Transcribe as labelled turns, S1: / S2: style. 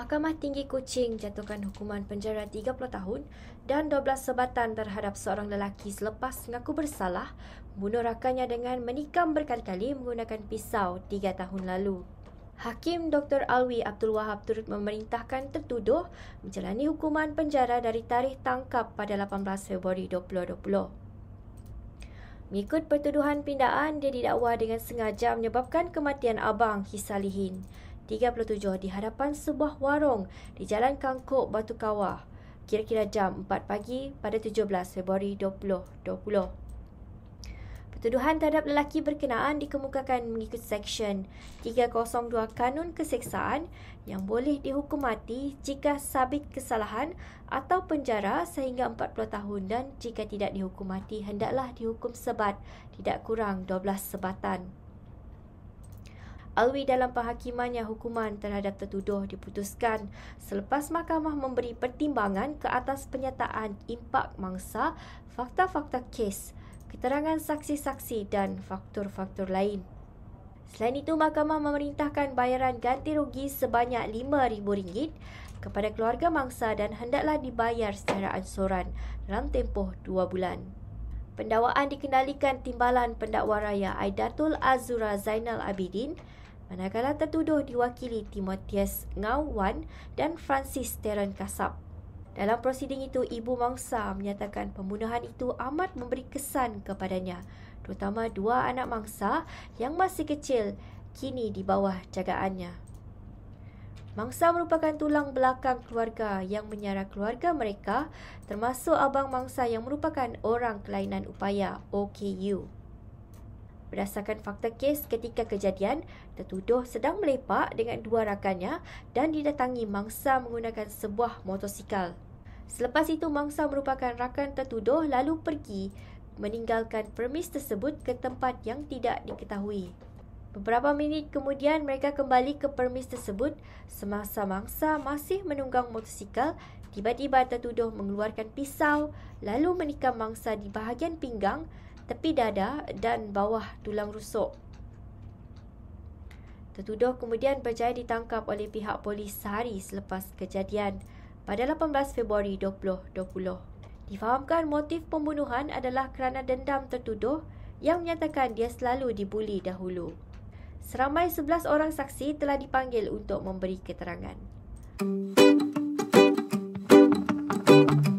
S1: Mahkamah Tinggi Kuching jatuhkan hukuman penjara 30 tahun dan 12 sebatan terhadap seorang lelaki selepas mengaku bersalah membunuh rakannya dengan menikam berkali-kali menggunakan pisau 3 tahun lalu. Hakim Dr. Alwi Abdul Wahab turut memerintahkan tertuduh menjalani hukuman penjara dari tarikh tangkap pada 18 Februari 2020. Mengikut pertuduhan pindaan, dia didakwa dengan sengaja menyebabkan kematian abang Hisalihin. 37 di hadapan sebuah warung di Jalan Kangkuk, Batu Kawah kira-kira jam 4 pagi pada 17 Februari 2020. Pertuduhan terhadap lelaki berkenaan dikemukakan mengikut Seksyen 302 Kanun Keseksaan yang boleh dihukum mati jika sabit kesalahan atau penjara sehingga 40 tahun dan jika tidak dihukum mati hendaklah dihukum sebat tidak kurang 12 sebatan. Alwi dalam penghakimannya hukuman terhadap tertuduh diputuskan selepas mahkamah memberi pertimbangan ke atas penyataan impak mangsa, fakta-fakta kes, keterangan saksi-saksi dan faktor-faktor lain. Selain itu, mahkamah memerintahkan bayaran ganti rugi sebanyak RM5,000 kepada keluarga mangsa dan hendaklah dibayar secara ansuran dalam tempoh dua bulan pendakwaan dikendalikan timbalan pendakwa raya Aidatul Azura Zainal Abidin manakala tertuduh diwakili Timotius Ngawan dan Francis Teren Kasab. Dalam prosiding itu, ibu mangsa menyatakan pembunuhan itu amat memberi kesan kepadanya, terutama dua anak mangsa yang masih kecil kini di bawah jagaannya. Mangsa merupakan tulang belakang keluarga yang menyara keluarga mereka termasuk abang mangsa yang merupakan orang kelainan upaya OKU. Berdasarkan fakta kes ketika kejadian, tertuduh sedang melepak dengan dua rakannya dan didatangi mangsa menggunakan sebuah motosikal. Selepas itu mangsa merupakan rakan tertuduh lalu pergi meninggalkan permis tersebut ke tempat yang tidak diketahui. Beberapa minit kemudian mereka kembali ke permis tersebut semasa mangsa masih menunggang motosikal tiba-tiba tertuduh mengeluarkan pisau lalu menikam mangsa di bahagian pinggang, tepi dada dan bawah tulang rusuk. Tertuduh kemudian berjaya ditangkap oleh pihak polis sehari selepas kejadian pada 18 Februari 2020. Difahamkan motif pembunuhan adalah kerana dendam tertuduh yang menyatakan dia selalu dibuli dahulu seramai 11 orang saksi telah dipanggil untuk memberi keterangan. Thank you.